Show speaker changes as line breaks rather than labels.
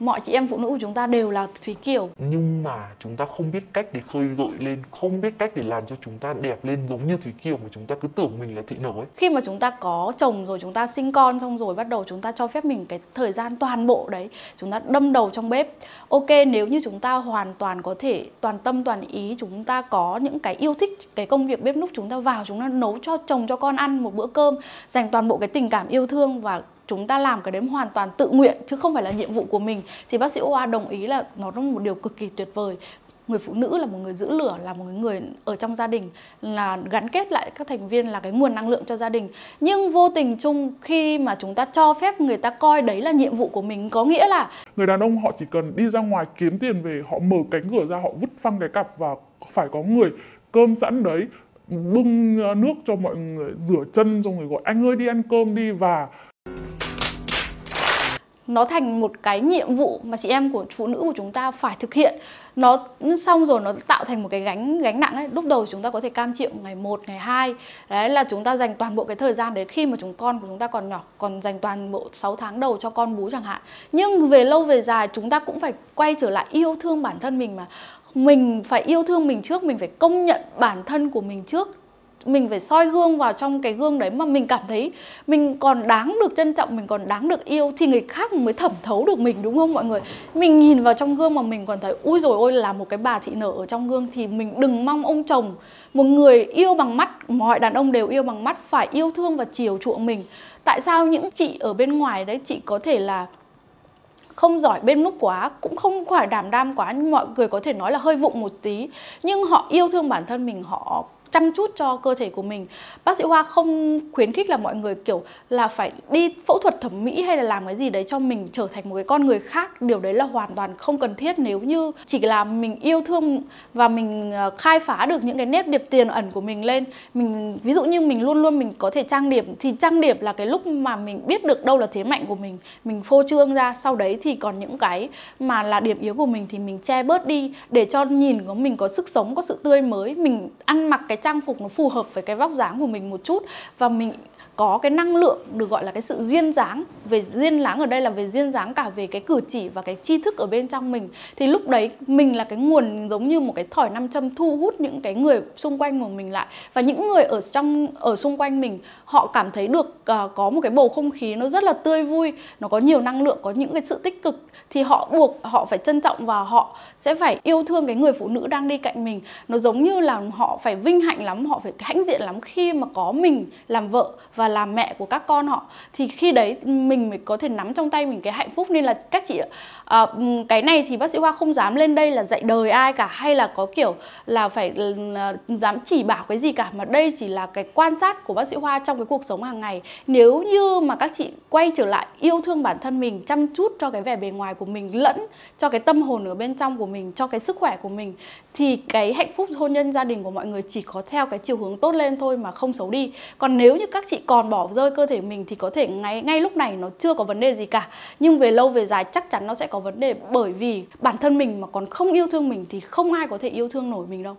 mọi chị em phụ nữ của chúng ta đều là thúy kiều nhưng mà chúng ta không biết cách để khơi gợi lên không biết cách để làm cho chúng ta đẹp lên giống như thúy kiều mà chúng ta cứ tưởng mình là thị nở ấy khi mà chúng ta có chồng rồi chúng ta sinh con xong rồi bắt đầu chúng ta cho phép mình cái thời gian toàn bộ đấy chúng ta đâm đầu trong bếp ok nếu như chúng ta hoàn toàn có thể toàn tâm toàn ý chúng ta có những cái yêu thích cái công việc bếp núc chúng ta vào chúng ta nấu cho chồng cho con ăn một bữa cơm dành toàn bộ cái tình cảm yêu thương và chúng ta làm cái đấy hoàn toàn tự nguyện chứ không phải là nhiệm vụ của mình thì bác sĩ OA đồng ý là nó là một điều cực kỳ tuyệt vời người phụ nữ là một người giữ lửa là một người ở trong gia đình là gắn kết lại các thành viên là cái nguồn năng lượng cho gia đình nhưng vô tình chung khi mà chúng ta cho phép người ta coi đấy là nhiệm vụ của mình có nghĩa là người đàn ông họ chỉ cần đi ra ngoài kiếm tiền về họ mở cánh cửa ra họ vứt phăng cái cặp và phải có người cơm sẵn đấy bưng ờ, nước cho mọi người rửa chân xong rồi gọi anh ơi đi ăn cơm đi và nó thành một cái nhiệm vụ mà chị em của phụ nữ của chúng ta phải thực hiện nó xong rồi nó tạo thành một cái gánh gánh nặng ấy lúc đầu chúng ta có thể cam chịu ngày 1, ngày 2 đấy là chúng ta dành toàn bộ cái thời gian đấy khi mà chúng con của chúng ta còn nhỏ còn dành toàn bộ 6 tháng đầu cho con bú chẳng hạn nhưng về lâu về dài chúng ta cũng phải quay trở lại yêu thương bản thân mình mà mình phải yêu thương mình trước mình phải công nhận bản thân của mình trước mình phải soi gương vào trong cái gương đấy mà mình cảm thấy mình còn đáng được trân trọng mình còn đáng được yêu thì người khác mới thẩm thấu được mình đúng không mọi người mình nhìn vào trong gương mà mình còn thấy ui rồi ôi là một cái bà thị nở ở trong gương thì mình đừng mong ông chồng một người yêu bằng mắt mọi đàn ông đều yêu bằng mắt phải yêu thương và chiều chuộng mình tại sao những chị ở bên ngoài đấy chị có thể là không giỏi bên núc quá cũng không phải đảm đam quá nhưng mọi người có thể nói là hơi vụng một tí nhưng họ yêu thương bản thân mình họ chăm chút cho cơ thể của mình bác sĩ hoa không khuyến khích là mọi người kiểu là phải đi phẫu thuật thẩm mỹ hay là làm cái gì đấy cho mình trở thành một cái con người khác điều đấy là hoàn toàn không cần thiết nếu như chỉ là mình yêu thương và mình ờ, khai phá được những cái nét điệp tiền ẩn của mình lên mình ví dụ như mình luôn luôn mình có thể trang điểm thì trang điểm là cái lúc mà mình biết được đâu là thế mạnh của mình mình phô trương ra sau đấy thì còn những cái mà là điểm yếu của mình thì mình che bớt đi để cho nhìn của mình có sức sống có sự tươi mới mình ăn mặc cái trang trang phục nó phù hợp với cái vóc dáng của mình một chút và mình có cái năng lượng được gọi là cái sự duyên dáng về duyên dáng ở đây là về duyên dáng cả về cái cử chỉ và cái tri thức ở bên trong mình thì lúc đấy mình là cái nguồn giống như một cái thỏi nam châm thu hút những cái người xung quanh của mình lại và những người ở trong ở xung quanh mình họ cảm thấy được uh, có một cái bầu không khí nó rất là tươi vui nó có nhiều năng lượng có những cái sự tích cực thì họ buộc họ phải trân trọng và họ sẽ phải yêu thương cái người phụ nữ đang đi cạnh mình nó giống như là họ phải vinh hạnh lắm họ phải hãnh diện lắm khi mà có mình làm vợ và là mẹ của các con họ thì khi đấy mình mới có thể nắm trong tay mình cái hạnh phúc nên là các chị à, cái này thì bác sĩ Hoa không dám lên đây là dạy đời ai cả hay là có kiểu là phải là ờ, dám chỉ bảo cái gì cả mà đây chỉ là cái quan sát của bác sĩ Hoa trong cái cuộc sống hàng ngày nếu như mà các chị quay trở lại yêu thương bản thân mình chăm chút cho cái vẻ bề ngoài của mình lẫn cho cái tâm hồn ở bên trong của mình cho cái sức khỏe của mình thì cái hạnh phúc hôn nhân gia đình của mọi người chỉ có theo cái chiều hướng tốt lên thôi mà không xấu đi còn nếu như các chị còn còn bỏ rơi cơ thể mình thì có thể ngay ngay lúc này nó chưa có vấn đề gì cả nhưng về lâu về dài chắc chắn nó sẽ có vấn đề bởi vì bản thân mình mà còn không yêu thương mình thì không ai có thể yêu thương nổi mình đâu